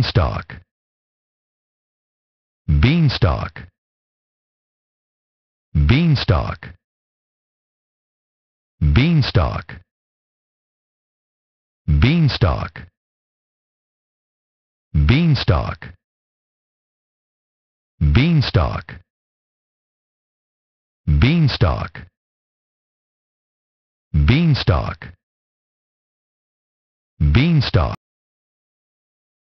beanstalk beanstalk beanstalk beanstalk beanstalk beanstalk beanstalk beanstalk beanstalk beanstalk